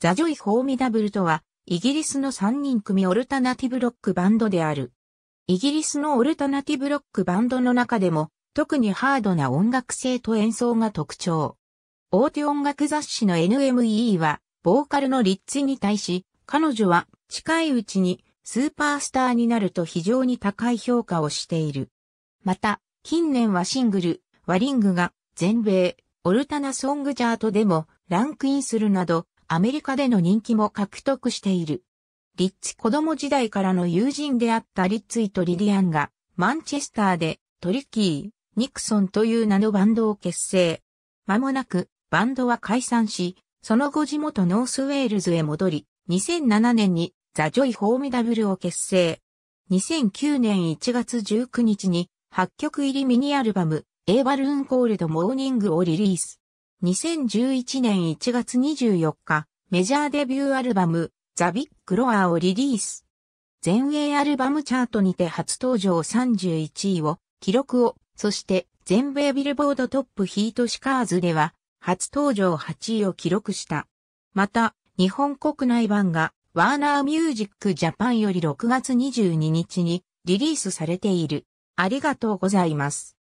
ザ・ジョイ・フォーミダブルとは、イギリスの3人組オルタナティブロックバンドである。イギリスのオルタナティブロックバンドの中でも、特にハードな音楽性と演奏が特徴。大手音楽雑誌の NME は、ボーカルのリッツに対し、彼女は近いうちにスーパースターになると非常に高い評価をしている。また、近年はシングル、ワリングが全米、オルタナソングチャートでもランクインするなど、アメリカでの人気も獲得している。リッツ子供時代からの友人であったリッツイとリリアンが、マンチェスターでトリキー、ニクソンという名のバンドを結成。間もなく、バンドは解散し、その後地元ノースウェールズへ戻り、2007年にザ・ジョイ・ホーミダブルを結成。2009年1月19日に8曲入りミニアルバム、エーバルーンコールドモーニングをリリース。2011年1月24日、メジャーデビューアルバム、ザ・ビッグ・ロアをリリース。全英アルバムチャートにて初登場31位を、記録を、そして全米ビルボードトップヒートシカーズでは、初登場8位を記録した。また、日本国内版が、ワーナーミュージックジャパンより6月22日にリリースされている。ありがとうございます。